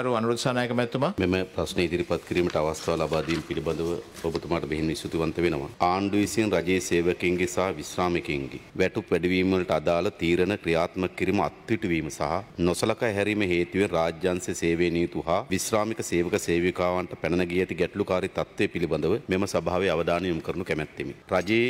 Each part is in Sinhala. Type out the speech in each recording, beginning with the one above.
අනුරත් සනායක මැතිතුමා මෙම ප්‍රශ්න ඉදිරිපත් කිරීමට අවස්ථාව ලබා දීම පිළිබඳව ඔබතුමාට මෙහිම ස්තුතිවන්ත වෙනවා. ආණ්ඩුව විසින් රජයේ සේවකයන්ගේ සහ විශ්‍රාමිකයන්ගේ වැටුප් වැඩිවීම වලට අදාළ තීරණ ක්‍රියාත්මක කිරීම අත්විට වීම සහ නොසලකා හැරීම හේතුවෙන් රාජ්‍යංශ සේවයේ නියුතු හා විශ්‍රාමික සේවක සේවිකාවන්ට පැන ගිය ඇති ගැටලුකාරී තත්ත්වය පිළිබඳව මෙම සභාවේ අවධානය යොමු කරනු කැමැත්තෙමි. රජයේ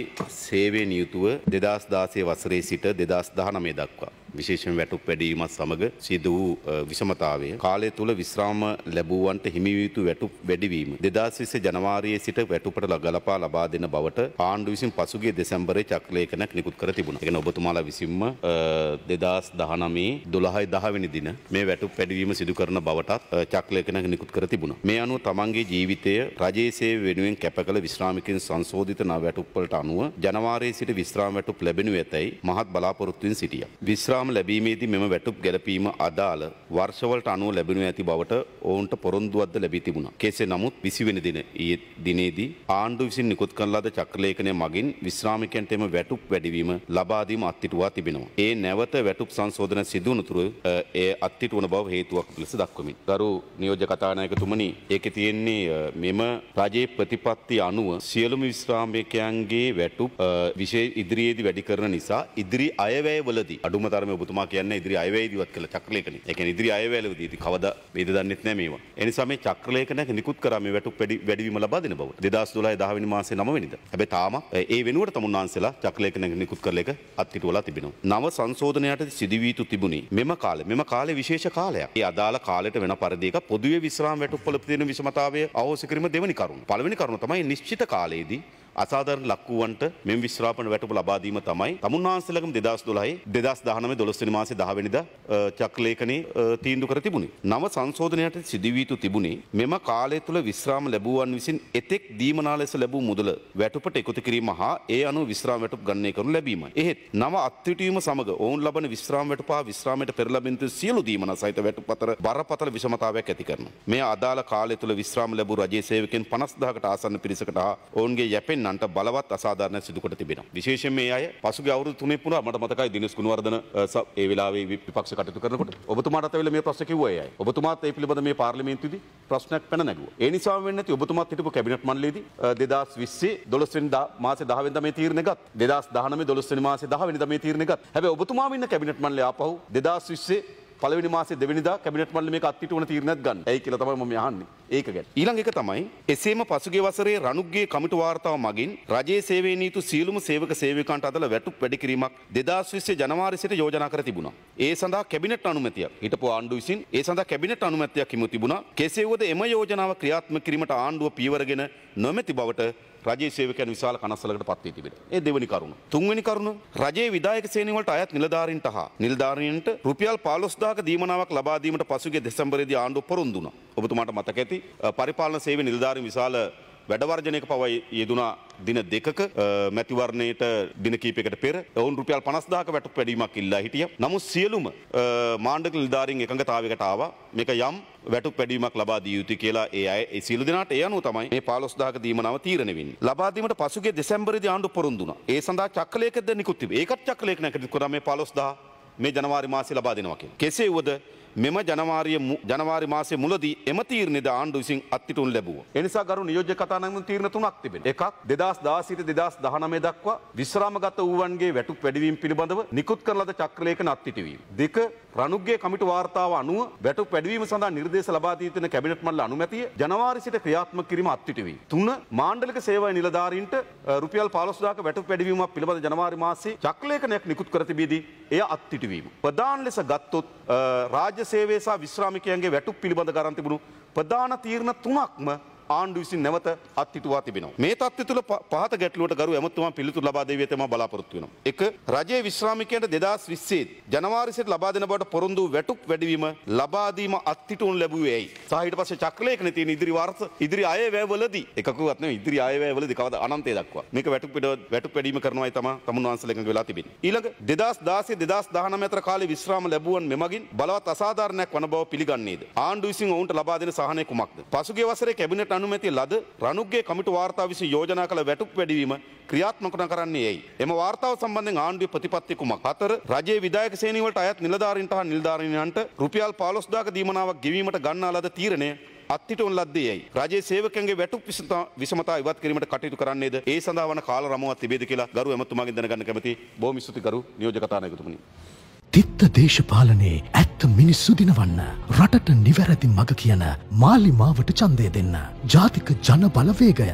සේවයේ නියුතුව 2016 වසරේ සිට 2019 දක්වා විශේෂෙන් වැටුප් වැඩීමත් සමග සිද වූ විෂමතාවය කාලය තුළ විශ්‍රාම ලැබූවන්ට හිමිවියුතු වැටුප් වැඩිවීම. දෙදස් විස ජනවාරයේ සිට වැටුපට ලගලපා ලබා දෙන බවට ආණ්ඩු විසින් පසුගේ දෙසැම්බරේ චක්‍රලේඛනක් නිකුත් කර තිබුණා. ඒ කියන්නේ ඔබතුමාලා විසින්ම දෙදස් දහනමේ දොළහයි දහවැනි දින මේ වැටුප් වැඩිවීම සිදු කරන බවටත් චක්‍රලේඛනක් නිකුත් කර තිබුණා. මේ අනුව තමන්ගේ ජීවිතය රජයේ වෙනුවෙන් කැපකළ විශ්‍රාමිකින් සංශෝධිත නව වැටුප්වලට අනුව ජනවාරයේ සිට විශ්‍රාම වැටුප් ලැබෙනු ඇතැයි මහත් බලාපොරොත්තුවෙන් සිටියා. විශ්‍රාම අවසාම ලැබීමේදී මෙම වැටුප් ගැලපීම අදාළ වර්ෂවලට අනුව ලැබෙනු ඇති බවට ඔවුන්ට පොරොන්දුවක්ද ලැබී තිබුණා. කෙසේ නමුත් 20 වෙනි දින ඊයේ දිනේදී ආණ්ඩුව විසින් නිකුත් කරන ලද චක්‍රලේඛනය මගින් විශ්‍රාමිකයන්ට එම වැටුප් වැඩිවීම ලබා දීම අත්හිටුවා තිබෙනවා. ඒ නැවත වැටුප් සංශෝධන සිදු වනතුරු ඒ අත්හිටුවන බව හේතුවක් ලෙස දක්වමින්. ගරු නියෝජ්‍ය කතානායකතුමනි, ඒකේ තියෙන්නේ මෙම රජයේ ප්‍රතිපත්ති අනුව සියලුම විශ්‍රාමිකයන්ගේ වැටුප් විශේෂ ඉදිරියේදී වැඩි කරන නිසා ඉදිරි අයවැයවලදී අඩුම තරමේ අනුව ඔබතුමා කියන්නේ ඉදිරි අයවැයේදී ඉවත් කළ චක්‍රලේඛනය. ඒ කියන්නේ ඉදිරි අයවැයේදී ඉතින් කවදා වේද දන්නෙත් නෑ මේවා. ඒ නිසා මේ චක්‍රලේඛනයක නිකුත් කරා මේ වැටුප් වැඩිවීම ලබා දෙන බව. 2012 10 වෙනි මාසේ 9 වෙනිදා. හැබැයි තාම ඒ වෙනුවට තමුන්නාන්සලා චක්‍රලේඛනයක නිකුත් කරලා එක අත්හිටුවලා තිබෙනවා. නව සංශෝධනයට සිදුවී යුතු තිබුණේ මෙම කාලේ. මෙම කාලේ විශේෂ කාලයක්. ඒ අදාළ කාලයට වෙන පරිදි එක පොදුවේ විශ්‍රාම වැටුප් වල තියෙන විෂමතාවය අවශ්‍ය කිරීම දෙවනි කරුණ. පළවෙනි කරුණ තමයි නිශ්චිත කාලයේදී අසාධාරණ ලක්වුවන්ට මෙම විශ්‍රාපන වැටුප ලබා දීම තමයි තමුන්වහන්සේලගම 2012 2019 12 මාසේ 10 වෙනිදා චක්‍රලේඛනයේ තීන්දුව කර තිබුණේ. නව සංශෝධනයට සිදුවී යුතු තිබුණේ මෙම කාලය තුළ විශ්‍රාම ලැබුවන් විසින් එතෙක් දීමනා ලෙස ලැබූ මුදල වැටුපට එකතු කිරීම හා ඒ අනුව විශ්‍රාම වැටුප ගණනය කරනු ලැබීමයි. එහෙත් නව අත්විටීම සමග ඔවුන් ලබන විශ්‍රාම වැටුප හා විශ්‍රාමයට පෙර ලැබෙන සියලු දීමනා සහිත වැටුප අතර බරපතල විෂමතාවයක් ඇති කරනවා. මෙය අදාළ කාලය තුළ විශ්‍රාම ලැබූ රජයේ සේවකයන් 50000කට ආසන්න පිරිසකට හා ඔවුන්ගේ යැපෙන දෙන්නන්ට බලවත් අසාධාරණ සිදුකොට තිබෙන. විශේෂෙන් මේ අය පසුගේ අවුරුදු තුනේ පුරා මට මතකයි දිනේස් ගුණවර්ධන ඒ වෙලාවේ විපක්ෂ කටයුතු කරනකොට ඔබතුමාට අත වෙලා මේ ප්‍රශ්න කිව්වා ඒ අය. ඔබතුමාත් ඒ පිළිබඳ මේ පාර්ලිමේන්තුවේදී ප්‍රශ්නයක් පැන නැගුවා. ඒ නිසා වෙන්නේ නැති ඔබතුමාත් හිටපු කැබිනට් මණ්ඩලයේදී 2020 12 වෙනිදා මාසේ 10 වෙනිදා මේ තීරණ ගත්. 2019 12 වෙනි මාසේ 10 වෙනිදා මේ තීරණ ගත්. හැබැයි ඔබතුමාම ඉන්න කැබිනට් මණ්ඩලය ආපහු 2020 පළවෙනි මාසේ දෙවනිදා කැබිනට් මණ්ඩලය මේක අත්හිටු වන තීරණයක් ගන්න. ඇයි කියලා තමයි මම අහන්නේ. ඒක ගැන. ඊළඟ එක තමයි එසේම පසුගිය වසරේ රණුග්ගේ කමිටු වාර්තාව මගින් රජයේ සේවයේ නීතු සියලුම සේවක සේවිකාන්ට අදාළ වැටුප් වැඩි කිරීමක් 2020 ජනවාරි සිට යෝජනා කර තිබුණා. ඒ සඳහා කැබිනට් අනුමැතියක් හිටපු ආණ්ඩුව විසින් ඒ සඳහා කැබිනට් අනුමැතියක් හිමි තිබුණා. කෙසේ වුවද එම යෝජනාව ක්‍රියාත්මක කිරීමට ආණ්ඩුව පියවරගෙන නොමැති බවට රජයේ සේවකයන් විශාල කනස්සලකට පත් වී තිබෙනවා. ඒ දෙවෙනි කරුණ. තුන්වෙනි කරුණ රජයේ විධායක සේනාවට අයත් නිලධාරීන්ට හා නිලධාරීන්ට රුපියල් 15000ක දීමනාවක් ලබා දීමට පසුගිය දෙසැම්බරේදී ආණ්ඩුව පොරොන්දු වුණා. ඔබතුමාට මතක ඇති පරිපාලන සේවයේ නිලධාරීන් විශාල වැඩවර්ජනයක පවයි යෙදුනා දින දෙකක මැතිවරණයට දින කීපයකට පෙර ඔවුන් රුපියල් 50000ක වැටුප් වැඩිවීමක් ඉල්ලා හිටියා. නමුත් සියලුම මාණ්ඩක නිලධාරීන් එකඟතාවයකට ආවා. මේක යම් වැටුප් වැඩිවීමක් ලබා දිය යුතුයි කියලා ඒ අය ඒ සියලු දෙනාට ඒ අනුව තමයි මේ 15000ක දීම නව තීරණය වෙන්නේ. ලබා දීමට පසුගිය දෙසැම්බරේදී ආණ්ඩුව පොරොන්දු වුණා. ඒ සඳහා චක්‍රලේඛකද නිකුත් තිබේ. ඒකත් චක්‍රලේඛනයකට නිකුත් කරා මේ 15000 මේ ජනවාරි මාසේ ලබා දෙනවා කියලා. කෙසේ වුවද මෙම ජනවාරය ජනවාරි මාසේ මුලදී එම තීරණයද ආණ්ඩු විසින් අත්තිටුන් ලැබුවා. එනිසා ගරු නියෝජ්‍ය කතානායකතුමා තීරණ තුනක් තිබෙනවා. එකක් 2016 සිට 2019 දක්වා විශ්‍රාමගත වූවන්ගේ වැටුප් වැඩිවීම පිළිබඳව නිකුත් කරන ලද චක්‍රලේඛන අත්තිටුවීම. දෙක රණුගේ කමිටු වාර්තාව අනුව වැටුප් වැඩිවීම සඳහා නිර්දේශ ලබා දී තිබෙන කැබිනට් මණ්ඩල අනුමැතිය ජනවාරි සිට ක්‍රියාත්මක කිරීම අත්තිටුවීම. තුන මාණ්ඩලික සේවා නිලධාරීන්ට රුපියල් 15000ක වැටුප් වැඩිවීමක් පිළිබඳ ජනවාරි මාසයේ චක්‍රලේඛනයක් නිකුත් කර තිබීදී එය අත්තිටුවීම. ප්‍රධාන ලෙස ගත්තොත් රාජ්‍ය සමාජ සේවේ සහ විශ්‍රාමිකයන්ගේ වැටුප් පිළිබඳ කරන් තිබුණු ප්‍රධාන තීරණ තුනක්ම ආණ්ඩු විසින් නැවත අත්හිටුවා තිබෙනවා. මේ තත්ත්වය තුළ පහත ගැටලුවට ගරු ඇමතුමා පිළිතුරු ලබා දෙවිය තම බලාපොරොත්තු වෙනවා. එක රජයේ විශ්‍රාමිකයන්ට 2020 ජනවාරි සිට ලබා දෙන බවට පොරොන්දු වැටුප් වැඩිවීම ලබා දීම අත්හිටුණු ලැබුවේ ඇයි? සහ ඊට පස්සේ චක්‍රලේඛන තියෙන ඉදිරි වර්ෂ ඉදිරි අයවැයවලදී එකකුවත් නෙවෙයි ඉදිරි අයවැයවලදී කවද අනන්තය දක්වා මේක වැටුප් වැටුප් වැඩිවීම කරනවායි තමයි තමුන් වහන්සේලා එකඟ වෙලා තිබෙන්නේ. ඊළඟ 2016 2019 අතර කාලේ විශ්‍රාම ලැබුවන් මෙමගින් බලවත් අසාධාරණයක් වන බව පිළිගන්නේද? ආණ්ඩු විසින් ඔවුන්ට ලබා දෙන සහනය කුමක්ද? පසුගිය වසරේ කැබිනට් අනුමැති ලද රනුගේ කමිටු වාර්තා විසින් යෝජනා කළ වැටුප් වැඩවීම ක්‍රියාත්මකන කරන්නේ ඇයි. එම වාර්තාව සම්බන්ධ ආණ්ඩුව ප්‍රතිපත්තිකුමක් අතර රජයේ විදායක සේනීවලට අයත් නිලධාරින්ට හා නිලධාරිනයන්ට රුපියල් පාලොස්දාක දීමනාවක් ගෙවීමට ගන්නා ලද තීරණය අත්තිටවන් ලද්දේ යයි. රජයේ සේවකයන්ගේ වැටුප් විසමතා ඉවත් කිරීමට කටයුතු කරන්නේද ඒ සඳහා වන කාල රමුවක් තිබේද කියලා ගරු ඇමතුමාගෙන් දැනගන්න කැමති බොහොම ස්තුතියි ගරු නියෝජ්‍ය කතානායකතුමනි. තිත්ත දේශපාලනයේ ඇත්ත මිනිස් සුදිනවන්න රටට නිවැරදි මඟ කියන මාලිමාවට චන්දය දෙන්න. ජාතික ජන බලවේගය